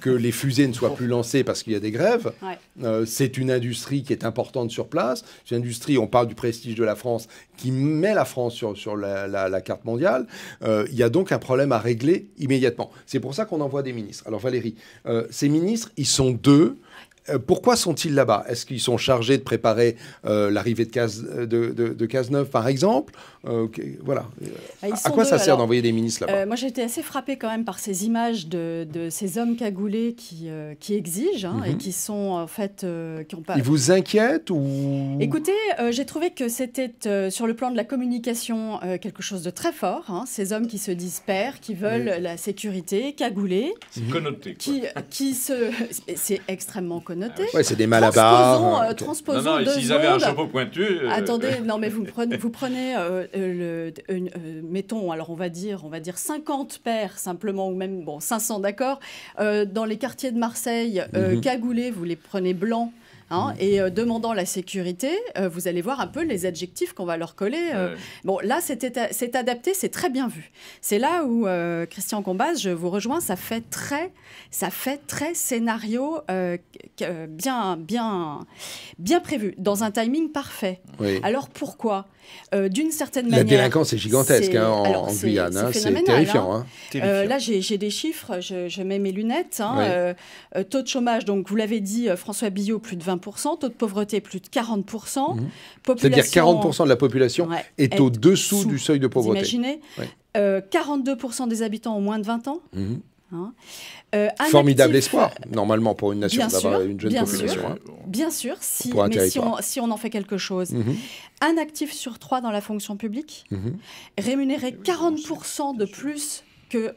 que les fusées ne soient plus lancées parce qu'il y a des grèves. Euh, c'est une industrie qui est importante sur place. C'est une industrie, on parle du prestige de la France, qui met la France sur, la, carte mondiale. Euh, il y a donc un problème à régler immédiatement. C'est pour ça qu'on envoie des ministres. Alors Valérie, euh, ces ministres, ils sont deux. Euh, pourquoi sont-ils là-bas Est-ce qu'ils sont chargés de préparer euh, l'arrivée de, case, euh, de, Cazeneuve, par exemple Voilà. Ah, à quoi ça sert d'envoyer des ministres là-bas Moi, j'ai été assez frappée quand même par ces images de, ces hommes cagoulés qui, qui exigent hein, et mhm. qui sont en fait. qui ont pas... Ils vous inquiètent ou... Écoutez, j'ai trouvé que c'était sur le plan de la communication quelque chose de très fort. Hein. ces hommes qui se disent pères, qui veulent la sécurité, cagoulés. connoté. Qui, qui se... C'est extrêmement connoté ah c'est des malabars. Transposons, euh, euh, transposons non, non, deux s'ils avaient un chapeau pointu. Euh, Attendez, non, mais vous prenez, vous prenez mettons, alors on va dire, on va dire 50 paires simplement, ou même bon 500, d'accord. dans les quartiers de Marseille, mhm. cagoulés, vous les prenez blancs. Hein, mm. Et euh, demandant la sécurité, euh, vous allez voir un peu les adjectifs qu'on va leur coller. Euh. Bon, là, c'est adapté, c'est très bien vu. C'est là où Christian Combaz, je vous rejoins, ça fait très, ça fait très scénario bien, bien, bien prévu, dans un timing parfait. Alors pourquoi d'une certaine manière. La délinquance est gigantesque hein, en, Guyane, c'est hein, terrifiant. là, j'ai des chiffres, je, mets mes lunettes. taux de chômage, donc vous l'avez dit, François Billot, plus de 20 taux de pauvreté plus de 40%. Mhm. C'est-à-dire 40% de la population est, au-dessous du seuil de pauvreté. imaginez 42% euh, des habitants ont moins de 20 ans. Mhm. Hein. Euh, Formidable espoir, normalement, pour une nation d'avoir une jeune population. Hein. Bien sûr, si, si, on, en fait quelque chose. Mhm. Un actif sur trois dans la fonction publique, rémunéré 40% de plus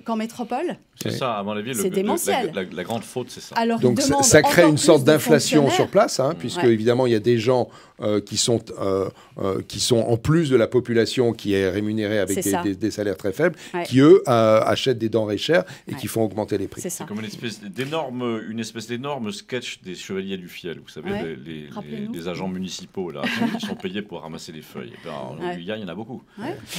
qu'en métropole. C'est ça, à mon avis, le, démentiel. La, grande faute, c'est ça. Donc ça, crée une sorte d'inflation sur place, hein, puisque évidemment il y a des gens euh, qui, sont, euh, euh, qui sont en plus de la population qui est rémunérée avec des, salaires très faibles, qui eux achètent des denrées chères et qui font augmenter les prix. C'est comme une espèce d'énorme, une espèce d'énorme sketch des chevaliers du fiel, vous savez, les, agents municipaux là, qui sont payés pour ramasser les feuilles. Ben, il y en a beaucoup.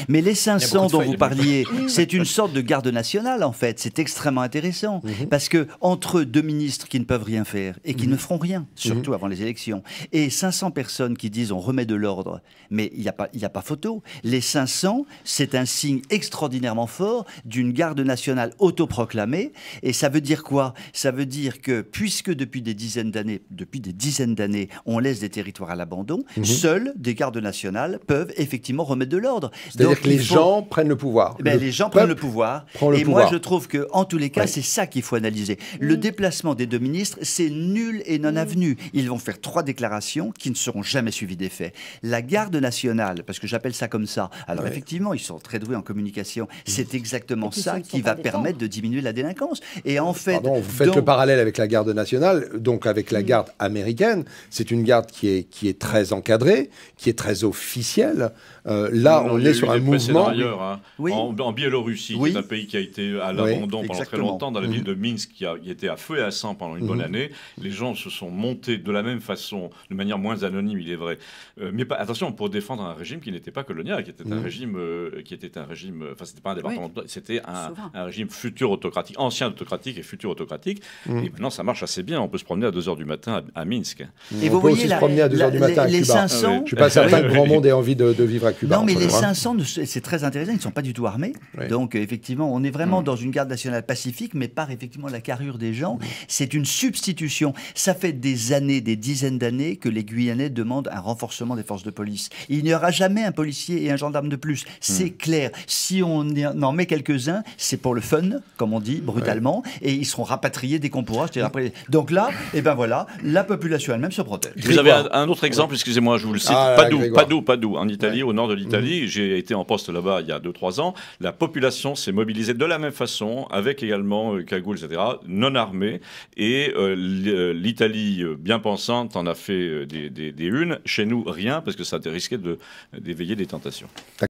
Mais les 500 dont vous parliez, c'est une sorte de garde de nationale, en fait. C'est extrêmement intéressant. Mhm. Parce que entre deux ministres qui ne peuvent rien faire et qui mhm. ne feront rien, mhm. surtout avant les élections, et 500 personnes qui disent on remet de l'ordre, mais il n'y a, pas, a pas photo. Les 500, c'est un signe extraordinairement fort d'une garde nationale autoproclamée. Et ça veut dire quoi Ça veut dire que puisque depuis des dizaines d'années, depuis des dizaines d'années, on laisse des territoires à l'abandon, seuls des gardes nationales peuvent effectivement remettre de l'ordre. C'est-à-dire que ben, les gens prennent le pouvoir. mais les gens prennent le pouvoir et moi, je trouve que, en tous les cas, c'est ça qu'il faut analyser. Le déplacement des deux ministres, c'est nul et non avenu. Ils vont faire trois déclarations qui ne seront jamais suivies des faits. La garde nationale, parce que j'appelle ça comme ça. Alors effectivement, ils sont très doués en communication. C'est exactement ça qui va permettre de diminuer la délinquance. Et en fait, Pardon, vous faites le parallèle avec la garde nationale, donc avec la garde américaine. C'est une garde qui est qui est très encadrée, qui est très officielle. Euh, là, on est sur un mouvement. Hein. en, en Biélorussie, un pays qui a été à l'abandon pendant très longtemps, dans la ville mhm. de Minsk qui a été à feu et à sang pendant une bonne mhm. année. Les gens se sont montés de la même façon, de manière moins anonyme, il est vrai. Euh, mais attention, pour défendre un régime qui n'était pas colonial, qui était un mhm. régime, euh, qui était un régime, euh, enfin c'était pas un département, c'était un, un, régime futur autocratique, ancien autocratique et futur autocratique. Et maintenant, ça marche assez bien. On peut se promener à 2 h du matin à, Minsk. Et vous peut voyez aussi se promener à 2 h du matin les, à Cuba. 500... Je suis pas ah certain que grand monde ait envie de, vivre à Cuba. Non, mais les 500, c'est très intéressant. Ils ne sont pas du tout armés, donc effectivement on est vraiment mm. dans une garde nationale pacifique, mais par effectivement la carrure des gens. C'est une substitution. Ça fait des années, des dizaines d'années que les Guyanais demandent un renforcement des forces de police. Il n'y aura jamais un policier et un gendarme de plus. C'est mm. clair. Si on en met quelques-uns, c'est pour le fun, comme on dit, brutalement, et ils seront rapatriés dès qu'on pourra. Donc là, et eh ben voilà, la population elle-même se protège. Vous avez un, autre exemple, excusez-moi, je vous le cite. Padou, Padou, Padou, en Italie, au nord de l'Italie. Mm. J'ai été en poste là-bas il y a 2-3 ans. La population s'est mobilisée de la même façon, avec également euh, cagoule, etc., non armés. Et euh, euh, l'Italie bien pensante en a fait des, unes. Chez nous, rien, parce que ça risquait d'éveiller des tentations.